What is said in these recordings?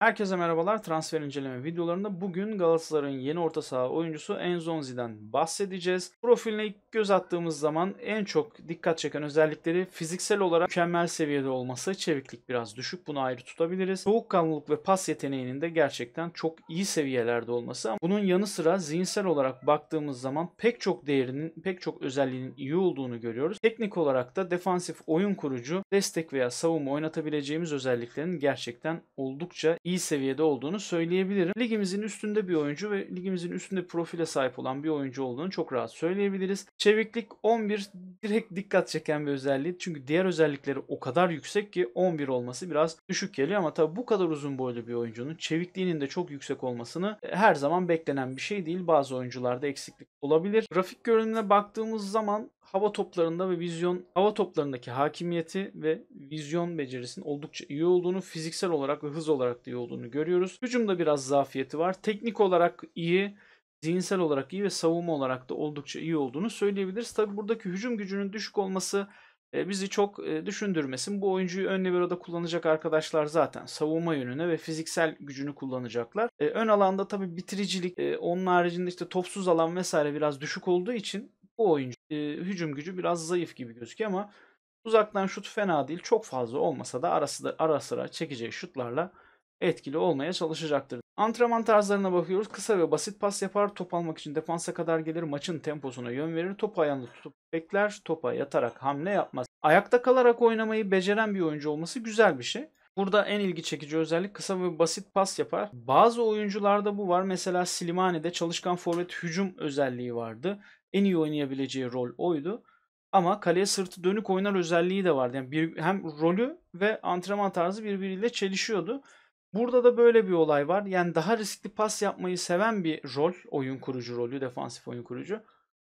Herkese merhabalar. Transfer inceleme videolarında bugün Galatasaray'ın yeni orta saha oyuncusu Enzonzi'den bahsedeceğiz. Profiline ilk göz attığımız zaman en çok dikkat çeken özellikleri fiziksel olarak mükemmel seviyede olması, çeviklik biraz düşük bunu ayrı tutabiliriz. Soğukkanlılık ve pas yeteneğinin de gerçekten çok iyi seviyelerde olması. bunun yanı sıra zihinsel olarak baktığımız zaman pek çok değerinin, pek çok özelliğinin iyi olduğunu görüyoruz. Teknik olarak da defansif oyun kurucu, destek veya savunma oynatabileceğimiz özelliklerin gerçekten oldukça iyi seviyede olduğunu söyleyebilirim. Ligimizin üstünde bir oyuncu ve ligimizin üstünde profile sahip olan bir oyuncu olduğunu çok rahat söyleyebiliriz. Çeviklik 11 direkt dikkat çeken bir özelliği. Çünkü diğer özellikleri o kadar yüksek ki 11 olması biraz düşük geliyor ama tabi bu kadar uzun boylu bir oyuncunun çevikliğinin de çok yüksek olmasını e, her zaman beklenen bir şey değil. Bazı oyuncularda eksiklik olabilir. Grafik görünümüne baktığımız zaman hava toplarında ve vizyon hava toplarındaki hakimiyeti ve vizyon becerisinin oldukça iyi olduğunu, fiziksel olarak ve hız olarak da iyi olduğunu görüyoruz. Hücumda biraz zafiyeti var. Teknik olarak iyi, zihinsel olarak iyi ve savunma olarak da oldukça iyi olduğunu söyleyebiliriz. Tabi buradaki hücum gücünün düşük olması e, bizi çok e, düşündürmesin. Bu oyuncuyu ön libero'da kullanacak arkadaşlar zaten savunma yönüne ve fiziksel gücünü kullanacaklar. E, ön alanda tabii bitiricilik, onun haricinde işte topsuz alan vesaire biraz düşük olduğu için bu oyuncu e, hücum gücü biraz zayıf gibi gözüküyor ama uzaktan şut fena değil. Çok fazla olmasa da arası da ara sıra çekeceği şutlarla etkili olmaya çalışacaktır. Antrenman tarzlarına bakıyoruz. Kısa ve basit pas yapar. Top almak için defansa kadar gelir. Maçın temposuna yön verir. Topu ayağında tutup bekler. Topa yatarak hamle yapmaz. Ayakta kalarak oynamayı beceren bir oyuncu olması güzel bir şey. Burada en ilgi çekici özellik kısa ve basit pas yapar. Bazı oyuncularda bu var. Mesela Slimani'de çalışkan forvet hücum özelliği vardı en iyi oynayabileceği rol oydu. Ama kaleye sırtı dönük oynar özelliği de vardı. Yani bir, hem rolü ve antrenman tarzı birbiriyle çelişiyordu. Burada da böyle bir olay var. Yani daha riskli pas yapmayı seven bir rol, oyun kurucu rolü, defansif oyun kurucu.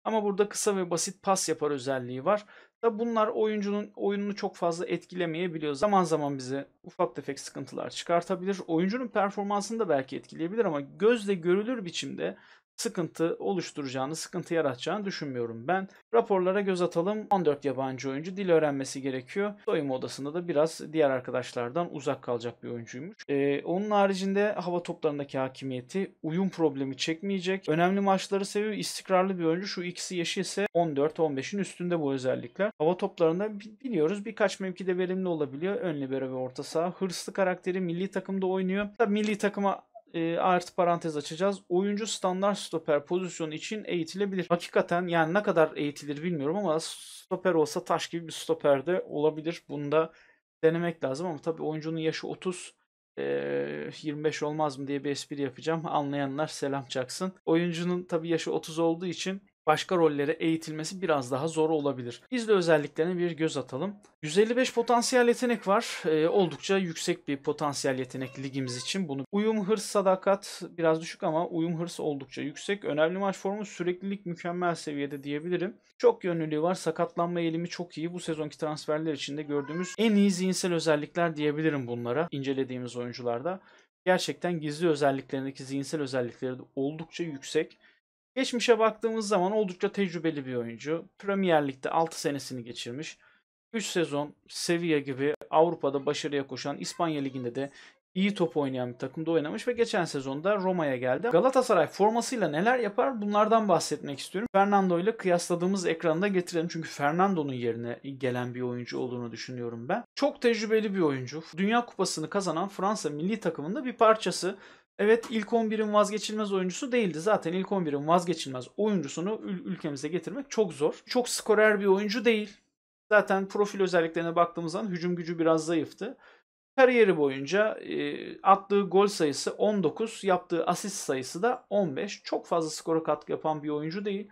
Ama burada kısa ve basit pas yapar özelliği var. Da bunlar oyuncunun oyununu çok fazla etkilemeyebiliyor. Zaman zaman bize ufak tefek sıkıntılar çıkartabilir. Oyuncunun performansını da belki etkileyebilir ama gözle görülür biçimde sıkıntı oluşturacağını, sıkıntı yaratacağını düşünmüyorum. Ben raporlara göz atalım. 14 yabancı oyuncu dil öğrenmesi gerekiyor. Soyunma odasında da biraz diğer arkadaşlardan uzak kalacak bir oyuncuymuş. Ee, onun haricinde hava toplarındaki hakimiyeti uyum problemi çekmeyecek. Önemli maçları seviyor. İstikrarlı bir oyuncu. Şu ikisi ise 14-15'in üstünde bu özellikler. Hava toplarında biliyoruz birkaç mevkide verimli olabiliyor. Ön libero ve orta saha. Hırslı karakteri milli takımda oynuyor. Tabii milli takıma e, artı parantez açacağız. Oyuncu standart stoper pozisyonu için eğitilebilir. Hakikaten yani ne kadar eğitilir bilmiyorum ama stoper olsa taş gibi bir stoper de olabilir. Bunu da denemek lazım ama tabii oyuncunun yaşı 30 e, 25 olmaz mı diye bir espri yapacağım. Anlayanlar selam çaksın. Oyuncunun tabii yaşı 30 olduğu için başka rollere eğitilmesi biraz daha zor olabilir. İzle özelliklerine bir göz atalım. 155 potansiyel yetenek var. E, oldukça yüksek bir potansiyel yetenek ligimiz için. Bunu uyum, hırs, sadakat biraz düşük ama uyum, hırs oldukça yüksek. Önemli maç formu süreklilik mükemmel seviyede diyebilirim. Çok yönlülüğü var. Sakatlanma eğilimi çok iyi. Bu sezonki transferler içinde gördüğümüz en iyi zihinsel özellikler diyebilirim bunlara incelediğimiz oyuncularda. Gerçekten gizli özelliklerindeki zihinsel özellikleri de oldukça yüksek. Geçmişe baktığımız zaman oldukça tecrübeli bir oyuncu. Premier Lig'de 6 senesini geçirmiş. 3 sezon Sevilla gibi Avrupa'da başarıya koşan İspanya Ligi'nde de iyi top oynayan bir takımda oynamış ve geçen sezonda Roma'ya geldi. Galatasaray formasıyla neler yapar bunlardan bahsetmek istiyorum. Fernando ile kıyasladığımız ekranda getirelim çünkü Fernando'nun yerine gelen bir oyuncu olduğunu düşünüyorum ben. Çok tecrübeli bir oyuncu. Dünya Kupası'nı kazanan Fransa milli takımında bir parçası. Evet ilk 11'in vazgeçilmez oyuncusu değildi. Zaten ilk 11'in vazgeçilmez oyuncusunu ülkemize getirmek çok zor. Çok skorer bir oyuncu değil. Zaten profil özelliklerine baktığımız zaman hücum gücü biraz zayıftı. Kariyeri boyunca e, attığı gol sayısı 19, yaptığı asist sayısı da 15. Çok fazla skora katkı yapan bir oyuncu değil.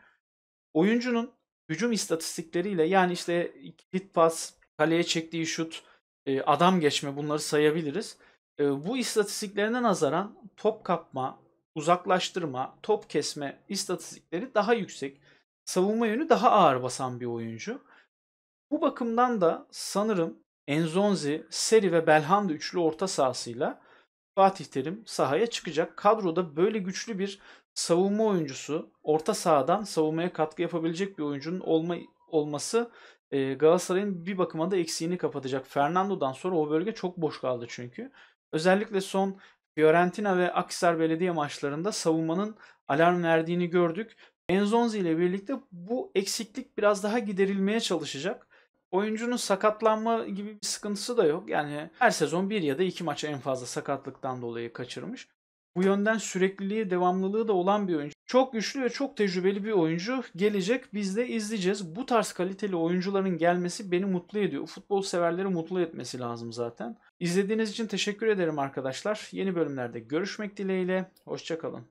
Oyuncunun hücum istatistikleriyle yani işte kilit pas, kaleye çektiği şut, e, adam geçme bunları sayabiliriz. Ee, bu istatistiklerine nazaran top kapma, uzaklaştırma, top kesme istatistikleri daha yüksek. Savunma yönü daha ağır basan bir oyuncu. Bu bakımdan da sanırım Enzonzi, Seri ve Belhanda üçlü orta sahasıyla Fatih Terim sahaya çıkacak. Kadroda böyle güçlü bir savunma oyuncusu, orta sahadan savunmaya katkı yapabilecek bir oyuncunun olma, olması e, Galatasaray'ın bir bakıma da eksiğini kapatacak. Fernando'dan sonra o bölge çok boş kaldı çünkü. Özellikle son Fiorentina ve Aksar Belediye maçlarında savunmanın alarm verdiğini gördük. Enzonzi ile birlikte bu eksiklik biraz daha giderilmeye çalışacak. Oyuncunun sakatlanma gibi bir sıkıntısı da yok. Yani her sezon bir ya da iki maçı en fazla sakatlıktan dolayı kaçırmış. Bu yönden sürekliliği, devamlılığı da olan bir oyuncu. Çok güçlü ve çok tecrübeli bir oyuncu. Gelecek biz de izleyeceğiz. Bu tarz kaliteli oyuncuların gelmesi beni mutlu ediyor. Futbol severleri mutlu etmesi lazım zaten. İzlediğiniz için teşekkür ederim arkadaşlar. Yeni bölümlerde görüşmek dileğiyle. Hoşçakalın.